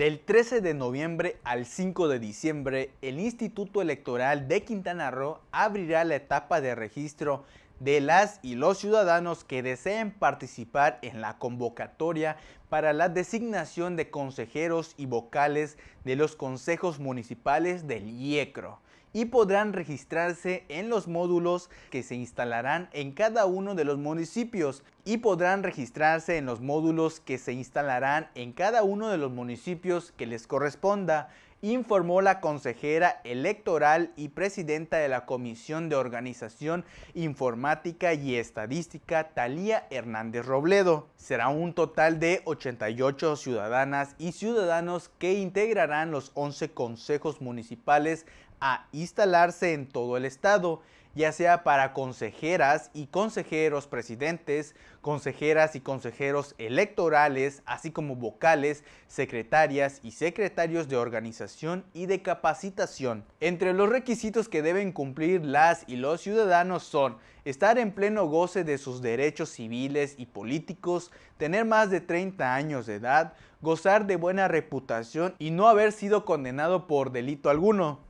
Del 13 de noviembre al 5 de diciembre, el Instituto Electoral de Quintana Roo abrirá la etapa de registro de las y los ciudadanos que deseen participar en la convocatoria para la designación de consejeros y vocales de los consejos municipales del IECRO y podrán registrarse en los módulos que se instalarán en cada uno de los municipios y podrán registrarse en los módulos que se instalarán en cada uno de los municipios que les corresponda, informó la consejera electoral y presidenta de la Comisión de Organización Informática y Estadística, Talía Hernández Robledo. Será un total de 88 ciudadanas y ciudadanos que integrarán los 11 consejos municipales a instalarse en todo el estado, ya sea para consejeras y consejeros presidentes, consejeras y consejeros electorales, así como vocales, secretarias y secretarios de organización y de capacitación. Entre los requisitos que deben cumplir las y los ciudadanos son estar en pleno goce de sus derechos civiles y políticos, tener más de 30 años de edad, gozar de buena reputación y no haber sido condenado por delito alguno.